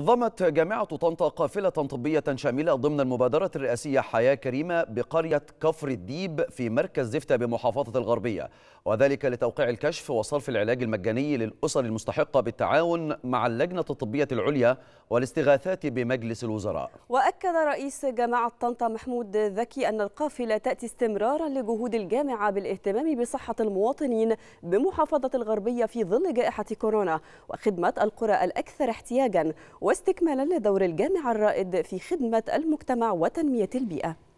نظمت جامعة طنطا قافلة طبية شاملة ضمن المبادرة الرئاسية حياة كريمة بقرية كفر الديب في مركز زفتة بمحافظة الغربية وذلك لتوقيع الكشف وصرف العلاج المجاني للأسر المستحقة بالتعاون مع اللجنة الطبية العليا والاستغاثات بمجلس الوزراء وأكد رئيس جامعة طنطا محمود ذكي أن القافلة تأتي استمرارا لجهود الجامعة بالاهتمام بصحة المواطنين بمحافظة الغربية في ظل جائحة كورونا وخدمة القرى الأكثر احتياجا واستكمالا لدور الجامع الرائد في خدمة المجتمع وتنمية البيئة